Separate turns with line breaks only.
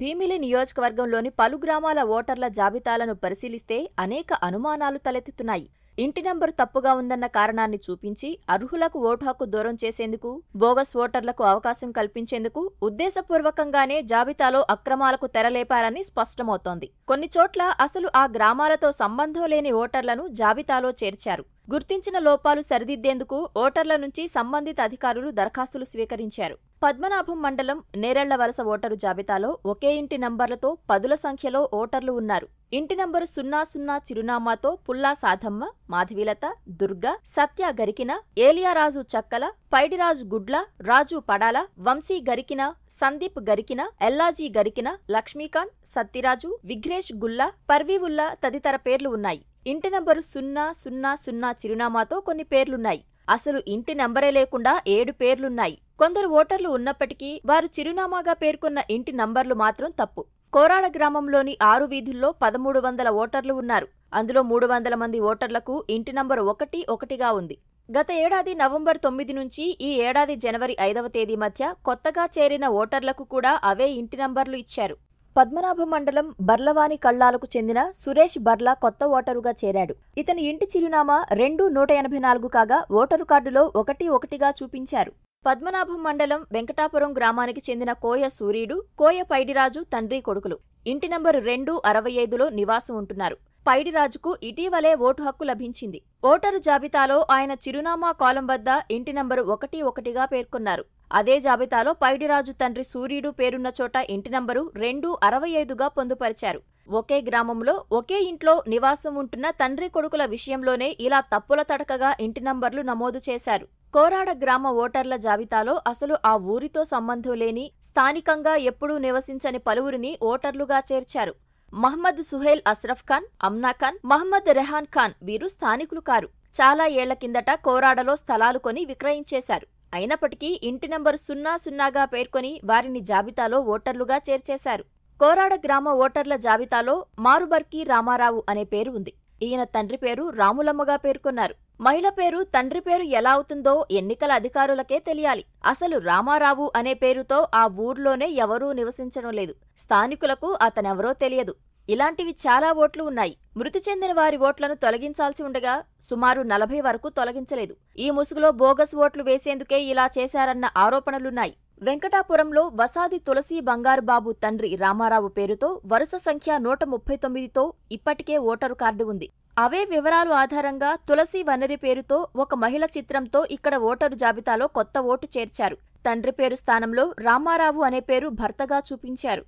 భీమిలి నియోజకవర్గంలోని పలు గ్రామాల ఓటర్ల జాబితాలను పరిశీలిస్తే అనేక అనుమానాలు తలెత్తుతున్నాయి ఇంటి నంబరు తప్పుగా ఉందన్న కారణాన్ని చూపించి అర్హులకు ఓటు హక్కు దూరం చేసేందుకు బోగస్ ఓటర్లకు అవకాశం కల్పించేందుకు ఉద్దేశపూర్వకంగానే జాబితాలో అక్రమాలకు తెరలేపారని స్పష్టమవుతోంది కొన్ని చోట్ల అసలు ఆ గ్రామాలతో సంబంధం లేని ఓటర్లను జాబితాలో చేర్చారు గుర్తించిన లోపాలు సరిదిద్దేందుకు ఓటర్ల నుంచి సంబంధిత అధికారులు దరఖాస్తులు స్వీకరించారు పద్మనాభం మండలం నేరళ్ల వలస ఓటరు జాబితాలో ఒకే ఇంటి నంబర్లతో పదుల సంఖ్యలో ఓటర్లు ఉన్నారు ఇంటి నంబరు సున్నా సున్నా చిరునామాతో పుల్లా సాధమ్మ మాధవీలత దుర్గ సత్య గరికిన ఏలియారాజు చక్కల పైడిరాజు గుడ్ల రాజు పడాల వంశీ గరికిన సందీప్ గరికిన ఎల్లాజీ గరికిన లక్ష్మీకాంత్ సత్తిరాజు విఘ్నేష్ గుల్లా పర్వీవుల్లా తదితర పేర్లు ఉన్నాయి ఇంటి నంబరు సున్నా సున్నా సున్నా చిరునామాతో కొన్ని పేర్లున్నాయి అసలు ఇంటి నంబరే లేకుండా ఏడు పేర్లున్నాయి కొందరు ఓటర్లు ఉన్నప్పటికీ వారు చిరునామాగా పేర్కొన్న ఇంటి నంబర్లు మాత్రం తప్పు కోరాడ గ్రామంలోని ఆరు వీధుల్లో పదమూడు వందల ఓటర్లు ఉన్నారు అందులో మూడు వందల మంది ఓటర్లకు ఇంటి నంబర్ ఒకటి ఒకటిగా ఉంది గత ఏడాది నవంబర్ తొమ్మిది నుంచి ఈ ఏడాది జనవరి ఐదవ తేదీ మధ్య కొత్తగా చేరిన ఓటర్లకు కూడా అవే ఇంటి నంబర్లు ఇచ్చారు పద్మనాభ మండలం బర్లవాని కళ్లాలకు చెందిన సురేష్ బర్లా కొత్త ఓటరుగా చేరాడు ఇతని ఇంటి చిరునామా రెండు నూట ఎనభై నాలుగు కాగా ఓటరు కార్డులో ఒకటి ఒకటిగా చూపించారు పద్మనాభం మండలం వెంకటాపురం గ్రామానికి చెందిన కోయ సూర్యుడు కోయ పైడిరాజు తండ్రి కొడుకులు ఇంటి నంబరు రెండు అరవై ఐదులో నివాసం ఉంటున్నారు పైడిరాజుకు ఇటీవలే ఓటు హక్కు లభించింది ఓటరు జాబితాలో ఆయన చిరునామా కాలం వద్ద ఇంటి నంబరు ఒకటి ఒకటిగా పేర్కొన్నారు అదే జాబితాలో పైడిరాజు తండ్రి సూర్యుడు పేరున్న చోట ఇంటి నంబరు రెండు అరవై ఐదుగా పొందుపరిచారు ఒకే గ్రామంలో ఒకే ఇంట్లో నివాసం ఉంటున్న తండ్రి కొడుకుల విషయంలోనే ఇలా తప్పుల తడకగా ఇంటి నంబర్లు నమోదు చేశారు కోరాడ గ్రామ ఓటర్ల జాబితాలో అసలు ఆ ఊరితో సంబంధం లేని స్థానికంగా ఎప్పుడూ నివసించని పలువురిని ఓటర్లుగా చేర్చారు మహ్మద్ సుహేల్ అస్రఫ్ ఖాన్ అమ్నా ఖాన్ మహ్మద్ రెహాన్ ఖాన్ వీరు స్థానికులు కారు చాలా ఏళ్ల కిందట కోరాడలో స్థలాలు కొని విక్రయించేశారు అయినప్పటికీ ఇంటి నంబర్ సున్నా సున్నాగా పేర్కొని వారిని జాబితాలో ఓటర్లుగా చేర్చేశారు కోరాడ గ్రామ ఓటర్ల జాబితాలో మారుబర్కి రామారావు అనే పేరు ఉంది ఈయన తండ్రి పేరు రాములమ్మగా పేర్కొన్నారు మహిళ పేరు తండ్రి పేరు ఎలా అవుతుందో ఎన్నికల అధికారులకే తెలియాలి అసలు రామారావు అనే పేరుతో ఆ ఊర్లోనే ఎవరూ నివసించడం లేదు స్థానికులకు అతనెవరో తెలియదు ఇలాంటివి చాలా ఓట్లు ఉన్నాయి మృతి చెందిన వారి ఓట్లను తొలగించాల్సి ఉండగా సుమారు నలభై వరకు తొలగించలేదు ఈ ముసుగులో బోగస్ ఓట్లు వేసేందుకే ఇలా చేశారన్న ఆరోపణలున్నాయి వెంకటాపురంలో వసాది తులసి బంగారుబాబు తండ్రి రామారావు పేరుతో వరుస సంఖ్య నూట ముప్పై తొమ్మిదితో ఇప్పటికే ఓటరు కార్డు ఉంది అవే వివరాలు ఆధారంగా తులసి వనరి పేరుతో ఒక మహిళ చిత్రంతో ఇక్కడ ఓటరు జాబితాలో కొత్త ఓటు చేర్చారు తండ్రి పేరు స్థానంలో రామారావు అనే పేరు భర్తగా చూపించారు